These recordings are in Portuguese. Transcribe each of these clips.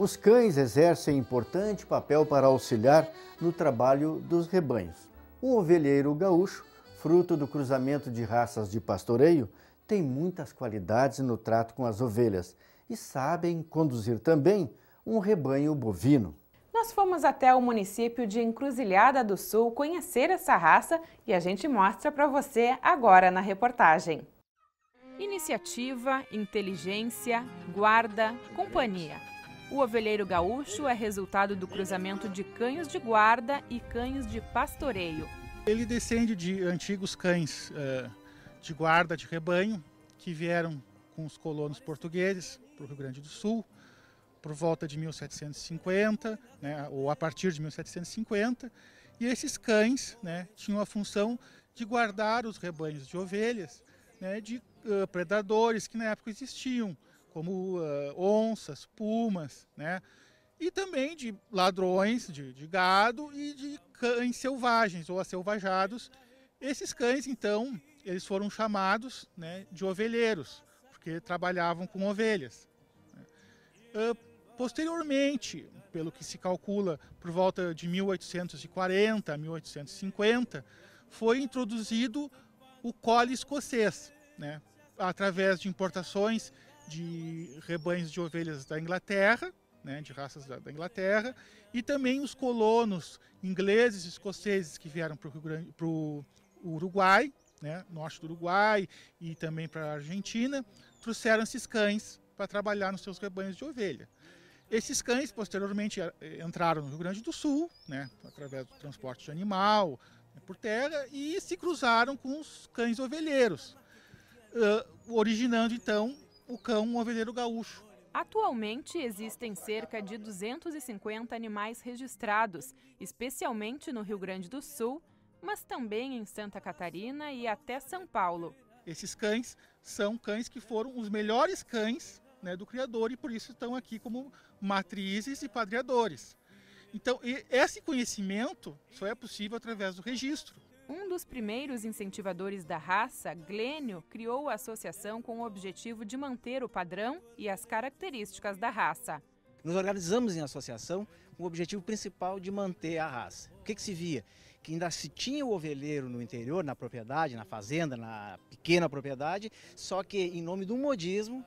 Os cães exercem importante papel para auxiliar no trabalho dos rebanhos. Um ovelheiro gaúcho, fruto do cruzamento de raças de pastoreio, tem muitas qualidades no trato com as ovelhas e sabem conduzir também um rebanho bovino. Nós fomos até o município de Encruzilhada do Sul conhecer essa raça e a gente mostra para você agora na reportagem. Iniciativa, inteligência, guarda, companhia. O ovelheiro gaúcho é resultado do cruzamento de cães de guarda e cães de pastoreio. Ele descende de antigos cães uh, de guarda de rebanho que vieram com os colonos portugueses para o Rio Grande do Sul por volta de 1750, né, ou a partir de 1750, e esses cães né, tinham a função de guardar os rebanhos de ovelhas né, de uh, predadores que na época existiam, como uh, onças, pumas, né? E também de ladrões de, de gado e de cães selvagens ou acelvajados. Esses cães, então, eles foram chamados né, de ovelheiros, porque trabalhavam com ovelhas. Uh, posteriormente, pelo que se calcula, por volta de 1840 a 1850, foi introduzido o cole escocês, né, através de importações de rebanhos de ovelhas da Inglaterra, né, de raças da, da, Inglaterra, e também os colonos ingleses e escoceses que vieram para o Uruguai, né, norte do Uruguai e também para a Argentina, trouxeram esses cães para trabalhar nos seus rebanhos de ovelha. Esses cães posteriormente entraram no Rio Grande do Sul, né, através do transporte de animal né, por terra, e se cruzaram com os cães ovelheiros, uh, originando então o cão ovelheiro gaúcho. Atualmente existem cerca de 250 animais registrados, especialmente no Rio Grande do Sul, mas também em Santa Catarina e até São Paulo. Esses cães são cães que foram os melhores cães né, do criador e por isso estão aqui como matrizes e padreadores. Então, esse conhecimento só é possível através do registro. Um dos primeiros incentivadores da raça, Glênio, criou a associação com o objetivo de manter o padrão e as características da raça. Nos organizamos em associação com o objetivo principal de manter a raça. O que, que se via? Que ainda se tinha o ovelheiro no interior, na propriedade, na fazenda, na pequena propriedade, só que em nome do modismo,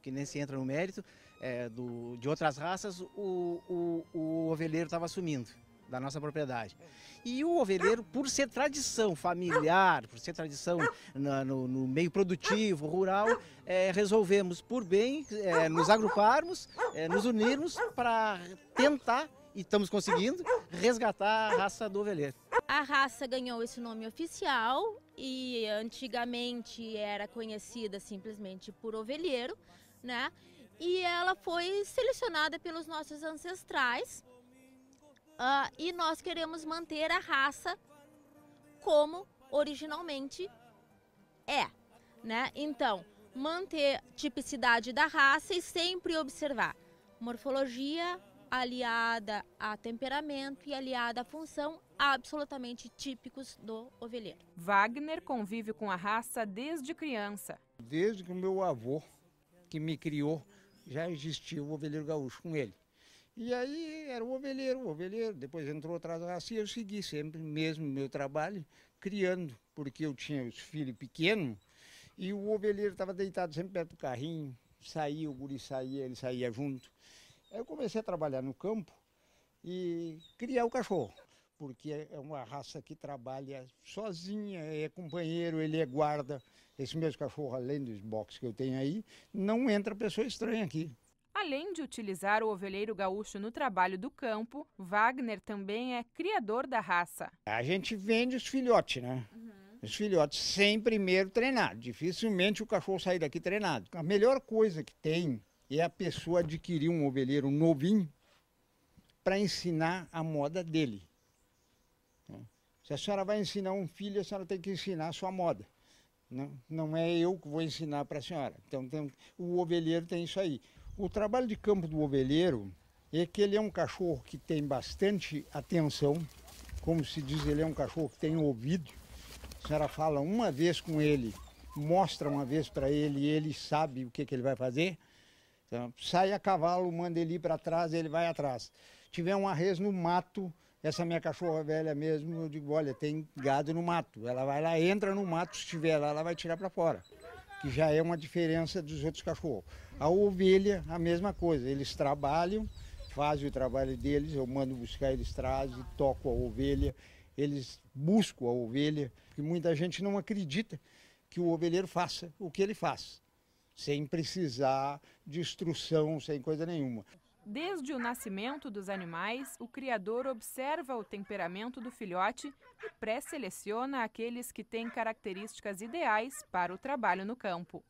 que nem se entra no mérito, é, do, de outras raças, o, o, o ovelheiro estava assumindo da nossa propriedade. E o ovelheiro, por ser tradição familiar, por ser tradição no, no, meio produtivo, rural, é, resolvemos, por bem, é, nos agruparmos, é, nos unirmos para tentar, e estamos conseguindo, resgatar a raça do ovelheiro. A raça ganhou esse nome oficial e antigamente era conhecida simplesmente por ovelheiro, né? E ela foi selecionada pelos nossos ancestrais Uh, e nós queremos manter a raça como originalmente é, né? Então, manter a tipicidade da raça e sempre observar morfologia aliada a temperamento e aliada à função absolutamente típicos do ovelheiro. Wagner convive com a raça desde criança. Desde que o meu avô, que me criou, já existia o ovelheiro gaúcho com ele. E aí era o ovelheiro, o ovelheiro, depois entrou atrás da e eu segui sempre mesmo meu trabalho, criando, porque eu tinha os filhos pequenos, e o ovelheiro estava deitado sempre perto do carrinho, saía, o guri saía, ele saía junto. Aí eu comecei a trabalhar no campo e criar o cachorro, porque é uma raça que trabalha sozinha, é companheiro, ele é guarda. Esse mesmo cachorro, além dos boxes que eu tenho aí, não entra pessoa estranha aqui. Além de utilizar o ovelheiro gaúcho no trabalho do campo, Wagner também é criador da raça. A gente vende os filhotes, né? Uhum. Os filhotes sem primeiro treinar. Dificilmente o cachorro sair daqui treinado. A melhor coisa que tem é a pessoa adquirir um ovelheiro novinho para ensinar a moda dele. Né? Se a senhora vai ensinar um filho, a senhora tem que ensinar a sua moda. Não, não é eu que vou ensinar para a senhora. Então tem, o ovelheiro tem isso aí. O trabalho de campo do ovelheiro é que ele é um cachorro que tem bastante atenção, como se diz, ele é um cachorro que tem ouvido. A senhora fala uma vez com ele, mostra uma vez para ele e ele sabe o que, que ele vai fazer. Então, sai a cavalo, manda ele ir para trás, ele vai atrás. Tiver um res no mato, essa minha cachorra velha mesmo, eu digo, olha, tem gado no mato. Ela vai lá, entra no mato, se tiver lá, ela vai tirar para fora que já é uma diferença dos outros cachorros. A ovelha, a mesma coisa, eles trabalham, fazem o trabalho deles, eu mando buscar, eles trazem, toco a ovelha, eles buscam a ovelha, que muita gente não acredita que o ovelheiro faça o que ele faz, sem precisar de instrução, sem coisa nenhuma. Desde o nascimento dos animais, o criador observa o temperamento do filhote e pré-seleciona aqueles que têm características ideais para o trabalho no campo.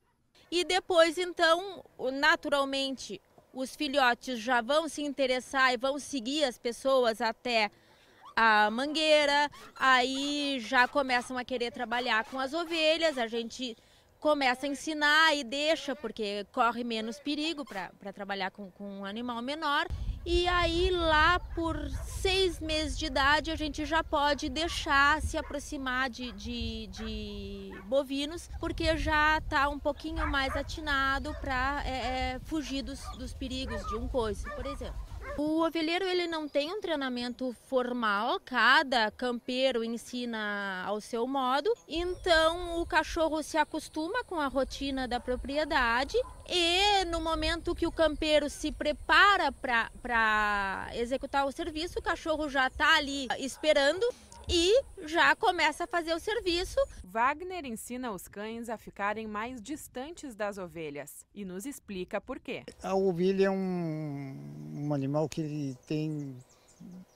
E depois, então, naturalmente, os filhotes já vão se interessar e vão seguir as pessoas até a mangueira, aí já começam a querer trabalhar com as ovelhas, a gente começa a ensinar e deixa, porque corre menos perigo para trabalhar com, com um animal menor. E aí, lá por seis meses de idade, a gente já pode deixar se aproximar de, de, de bovinos, porque já está um pouquinho mais atinado para é, é, fugir dos, dos perigos de um coice, por exemplo. O ovelheiro ele não tem um treinamento formal, cada campeiro ensina ao seu modo, então o cachorro se acostuma com a rotina da propriedade e no momento que o campeiro se prepara para executar o serviço, o cachorro já está ali esperando e já começa a fazer o serviço. Wagner ensina os cães a ficarem mais distantes das ovelhas e nos explica por quê. A ovelha é um, um animal que ele tem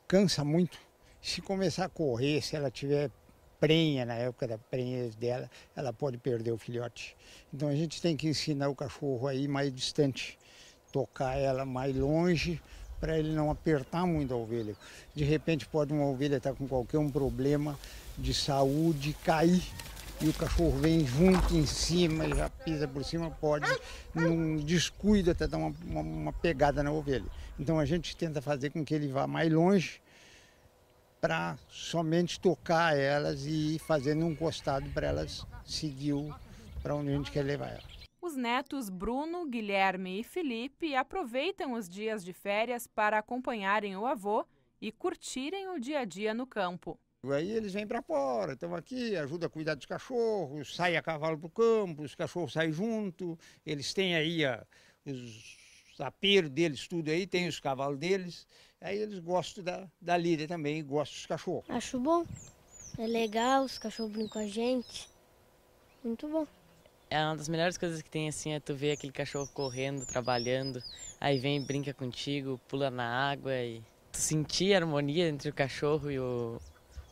cansa muito. Se começar a correr, se ela tiver prenha, na época da prenha dela, ela pode perder o filhote. Então a gente tem que ensinar o cachorro aí mais distante, tocar ela mais longe para ele não apertar muito a ovelha. De repente pode uma ovelha estar tá com qualquer um problema de saúde, cair e o cachorro vem junto em cima e já pisa por cima, pode, num descuido até dar uma, uma, uma pegada na ovelha. Então a gente tenta fazer com que ele vá mais longe para somente tocar elas e fazendo um encostado para elas seguir para onde a gente quer levar elas netos Bruno, Guilherme e Felipe aproveitam os dias de férias para acompanharem o avô e curtirem o dia a dia no campo. Aí eles vêm para fora, estão aqui, ajuda a cuidar dos cachorros, sai a cavalo para o campo, os cachorros saem junto, eles têm aí a, os sapeiro deles, tudo aí, tem os cavalos deles. Aí eles gostam da, da lida também, gostam dos cachorros. Acho bom, é legal, os cachorros brincam com a gente. Muito bom é uma das melhores coisas que tem assim é tu ver aquele cachorro correndo, trabalhando, aí vem brinca contigo, pula na água e tu sentir a harmonia entre o cachorro e o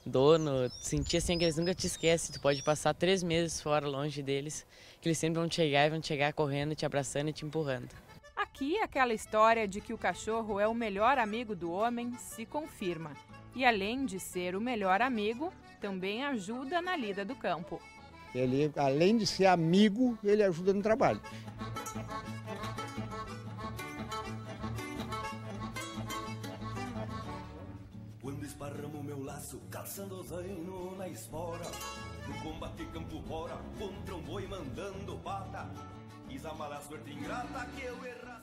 dono, tu sentir assim que eles nunca te esquecem, tu pode passar três meses fora longe deles, que eles sempre vão chegar e vão chegar correndo, te abraçando e te empurrando. Aqui aquela história de que o cachorro é o melhor amigo do homem se confirma. E além de ser o melhor amigo, também ajuda na lida do campo. Ele, além de ser amigo, ele ajuda no trabalho. Quando esparramo meu laço, calçando zaino na espora, no combate campo fora, contra um boi mandando pata, quis amarrar ingrata que eu errar.